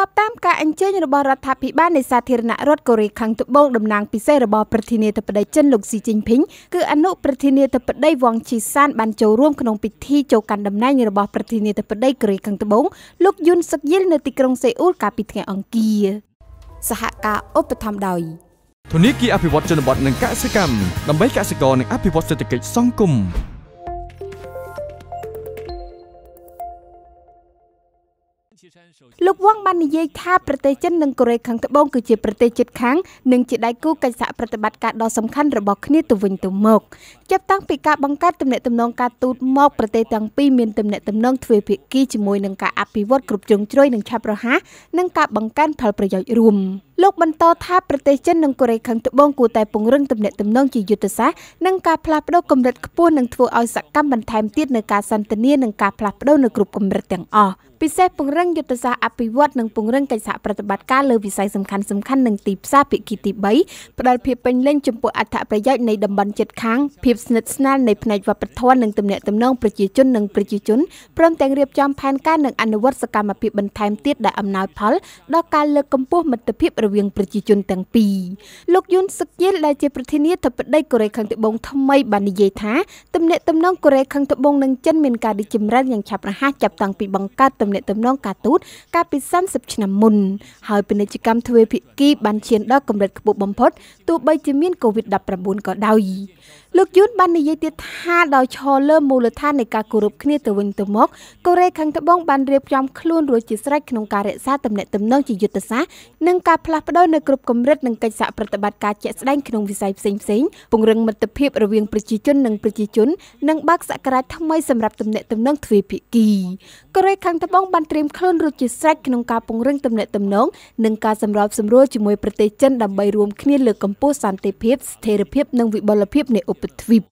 របតាមការអញ្ជើញរបស់រដ្ឋាភិបាលនៃសាធារណរដ្ឋកូរ៉េខាងត្បូងតំណាងពិសេសរបស់ប្រធានាធិបតីចិនលោកស៊ីជីនភីងគឺអនុប្រធានាធិបតីវ៉ងជីសានបានចូលរួមក្នុងពិធីចូលកាន់តំណែងរបស់ប្រធានាធិបតីកូរ៉េខាងត្បូងលោកយុនសឹកយិលនៅទីក្រុងសេអ៊ូលកាលពីថ្ងៃអង្គារសហការឧបត្ថម្ភដោយធនាគារអភិវឌ្ឍជនបទនិងកសិកម្មដើម្បីកសិករនិងអភិវឌ្ឍសេដ្ឋកិច្ចសង្គមលោកវងបាននិយាយថាប្រទេសចិននិងកូរ៉េខាងត្បូងគឺជាប្រទេសជិតខាងនិងជាដៃគូកិច្ចសហប្រតិបត្តិការដ៏សំខាន់របស់គ្នាទៅវិញទៅមកចាប់តាំងពីការបង្កើតទំនាក់ទំនងការទូតមកប្រទេសទាំងពីរមានទំនាក់ទំនងទ្វេភាគីជាមួយនឹងការអភិវឌ្ឍគ្រប់ជ្រុងជ្រោយនិងឆាប់រហ័សនិងការបង្កើនផលប្រយោជន៍រួម។លោកបន្តថាប្រទេសចិននិងកូរ៉េខាងត្បូងគួរតែពង្រឹងទំនាក់ទំនងជាយុទ្ធសាស្ត្រនិងការផ្លាស់ប្តូរកម្រិតខ្ពស់និងធ្វើឲ្យសកម្មបន្ថែមទៀតនៅការសន្ទនានិងការផ្លាស់ប្តូរនៅគ្រប់កម្រិតទាំងអស់ពិសេសពង្រឹងយុទ្ធសាស្ត្រអភិវឌ្ឍនិងពង្រឹងកិច្ចសហប្រតិបត្តិការលើវិស័យសំខាន់សំខាន់និងទីផ្សារភាគីទី3ផ្ដល់ភាពពេញលេញចំពោះអត្ថប្រយោជន៍នៃតំបន់ជិតខាង ភាពស្និទ្ធស្នាលនៃផ្នែកវប្បធម៌និងទំនាក់ទំនងប្រជាជននិងប្រជាជនព្រមទាំងរៀបចំផែនការនិងអនុវត្តសកម្មភាពបន្ថែមទៀតដែលអំណោយផលដល់ការលើកកម្ពស់មិត្តភាពរវាងប្រជាជនទាំងពីរលោកយុនសុកយិលដែលជាប្រធានាធិបតីកូរ៉េខាងត្បូងថ្មី បាននិយាយថាទំនាក់ទំនងកូរ៉េខាងត្បូងនិងចិនមានការរីកចម្រើនយ៉ាងឆាប់រហ័សចាប់តាំងពីបង្កើតទំនាក់ទំនងការទូតកាលពី30ឆ្នាំមុនហើយពាណិជ្ជកម្មទ្វេភាគីបានឈានដល់កម្រិតខ្ពស់បំផុតទោះបីជាមានកូវីដ -19 ក៏ដោយលោកយួនបាននិយាយទៀតថាដោយឈរលើមូលដ្ឋាននៃការគោរពគ្នាទៅវិញទៅមកកូរ៉េខាងត្បូងបានរៀបចំខ្លួនរួចជាស្រេចក្នុងការរក្សាទំនាក់ទំនងជាយុទ្ធសាស្ត្រនិងការផ្លាស់ស់ប្តូរនៅគ្រប់កម្រិតនិងកិច្ចសហប្រតិបត្តិការជាក់ស្ដែងក្នុងវិស័យផ្សេងៗពង្រឹងមិត្តភាពរវាងប្រជាជននិងប្រជាជននិងបើកសក្តានុពលថ្មីសម្រាប់ទំនាក់ទំនងទ្វេភាគីកូរ៉េខាងត្បូងបានត្រៀមខ្លួនរួចជាស្រេចក្នុងការពង្រឹងទំនាក់ទំនងនិងការសម្របសម្រួលជាមួយប្រទេសចិនដើម្បីរួមគ្នាលើកកម្ពស់សន្តិភាពស្ថិរភាពនិងវិបុលភាពនៃឧបទ្វីប。